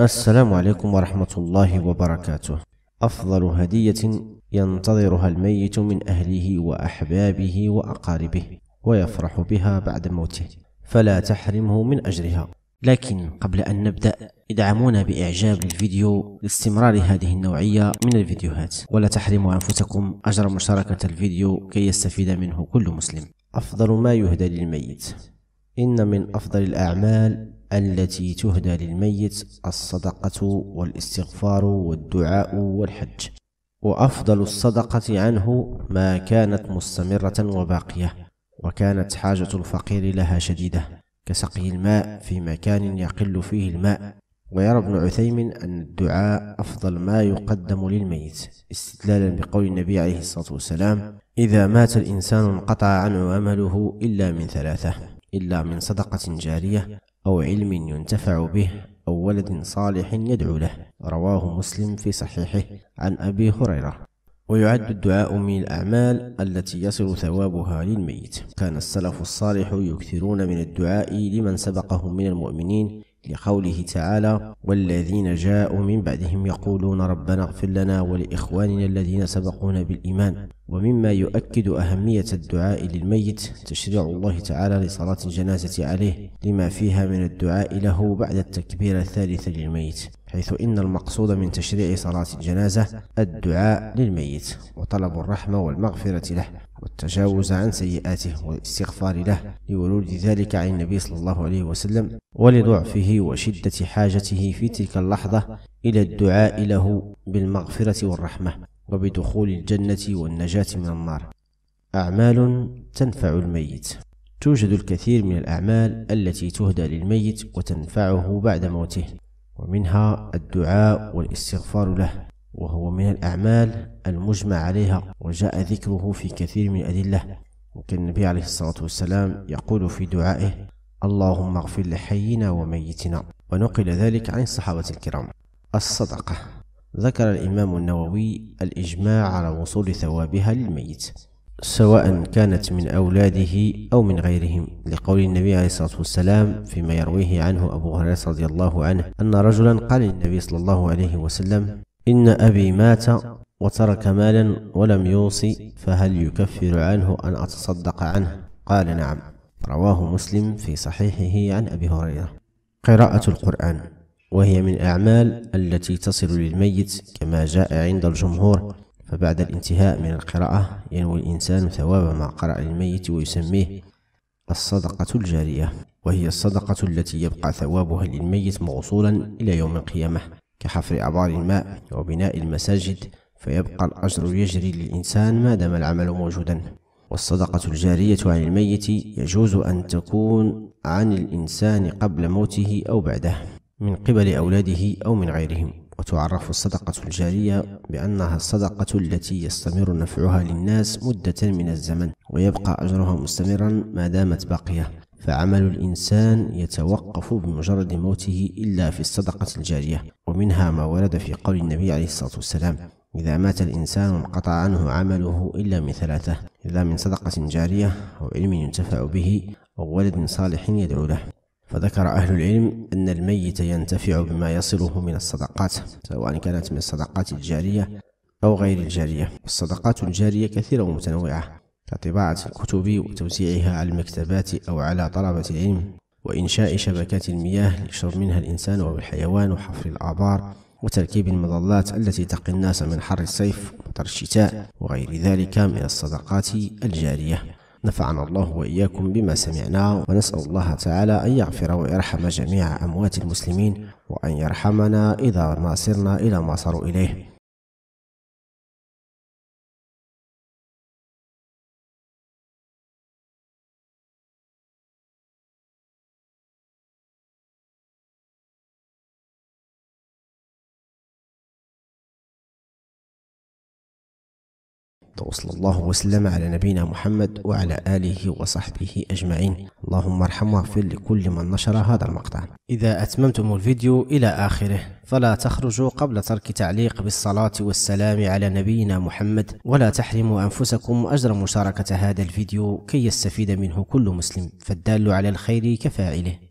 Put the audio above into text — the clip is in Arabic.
السلام عليكم ورحمة الله وبركاته أفضل هدية ينتظرها الميت من أهله وأحبابه وأقاربه ويفرح بها بعد موته فلا تحرمه من أجرها لكن قبل أن نبدأ ادعمونا بإعجاب الفيديو لاستمرار هذه النوعية من الفيديوهات ولا تحرموا أنفسكم أجر مشاركة الفيديو كي يستفيد منه كل مسلم أفضل ما يهدى للميت إن من أفضل الأعمال التي تهدى للميت الصدقة والاستغفار والدعاء والحج وأفضل الصدقة عنه ما كانت مستمرة وباقية وكانت حاجة الفقير لها شديدة كسقي الماء في مكان يقل فيه الماء ويرى ابن عثيم أن الدعاء أفضل ما يقدم للميت استدلالا بقول النبي عليه الصلاة والسلام إذا مات الإنسان انقطع عنه عمله إلا من ثلاثة إلا من صدقة جارية أو علم ينتفع به أو ولد صالح يدعو له رواه مسلم في صحيحه عن أبي هريرة ويعد الدعاء من الأعمال التي يصل ثوابها للميت كان السلف الصالح يكثرون من الدعاء لمن سبقهم من المؤمنين لقوله تعالى والذين جاءوا من بعدهم يقولون ربنا اغفر لنا ولإخواننا الذين سبقونا بالإيمان ومما يؤكد أهمية الدعاء للميت تشريع الله تعالى لصلاة الجنازة عليه لما فيها من الدعاء له بعد التكبير الثالثة للميت حيث إن المقصود من تشريع صلاة الجنازة الدعاء للميت وطلب الرحمة والمغفرة له والتجاوز عن سيئاته والاستغفار له لورود ذلك عن النبي صلى الله عليه وسلم ولضعفه وشدة حاجته في تلك اللحظة إلى الدعاء له بالمغفرة والرحمة وبدخول الجنة والنجاة من النار أعمال تنفع الميت توجد الكثير من الأعمال التي تهدى للميت وتنفعه بعد موته ومنها الدعاء والاستغفار له وهو من الأعمال المجمع عليها وجاء ذكره في كثير من الأدلة وكان النبي عليه الصلاة والسلام يقول في دعائه اللهم اغفر لحينا وميتنا ونقل ذلك عن الصحابة الكرام الصدقة ذكر الإمام النووي الإجماع على وصول ثوابها للميت سواء كانت من أولاده أو من غيرهم لقول النبي عليه الصلاة والسلام فيما يرويه عنه أبو هريرة رضي الله عنه أن رجلا قال للنبي صلى الله عليه وسلم إن أبي مات وترك مالا ولم يوصي فهل يكفر عنه أن أتصدق عنه قال نعم رواه مسلم في صحيحه عن أبي هريرة قراءة القرآن وهي من الأعمال التي تصل للميت كما جاء عند الجمهور فبعد الانتهاء من القراءة ينوي الإنسان ثواب ما قرأ للميت ويسميه الصدقة الجارية وهي الصدقة التي يبقى ثوابها للميت موصولا إلى يوم القيامة كحفر أبار الماء وبناء المساجد فيبقى الأجر يجري للإنسان ما دام العمل موجودا والصدقة الجارية عن الميت يجوز أن تكون عن الإنسان قبل موته أو بعده من قبل أولاده أو من غيرهم وتعرف الصدقة الجارية بأنها الصدقة التي يستمر نفعها للناس مدة من الزمن ويبقى أجرها مستمرا ما دامت باقية فعمل الإنسان يتوقف بمجرد موته إلا في الصدقة الجارية ومنها ما ورد في قول النبي عليه الصلاة والسلام إذا مات الإنسان انقطع عنه عمله إلا من ثلاثة إذا من صدقة جارية أو علم ينتفع به أو ولد صالح يدعو له فذكر أهل العلم أن الميت ينتفع بما يصله من الصدقات سواء كانت من الصدقات الجارية أو غير الجارية الصدقات الجارية كثيرة ومتنوعة كطباعة الكتب وتوزيعها على المكتبات أو على طلبة العلم وإنشاء شبكات المياه ليشرب منها الإنسان والحيوان وحفر الآبار وتركيب المظلات التي تقي الناس من حر الصيف ومطر الشتاء وغير ذلك من الصدقات الجارية نفعنا الله وإياكم بما سمعنا ونسأل الله تعالى أن يغفر ويرحم جميع أموات المسلمين وأن يرحمنا إذا ما صرنا إلى ما صاروا إليه وصلى الله وسلم على نبينا محمد وعلى آله وصحبه أجمعين اللهم ارحم واغفر لكل من نشر هذا المقطع إذا أتممتم الفيديو إلى آخره فلا تخرجوا قبل ترك تعليق بالصلاة والسلام على نبينا محمد ولا تحرموا أنفسكم أجر مشاركة هذا الفيديو كي يستفيد منه كل مسلم فالدال على الخير كفاعله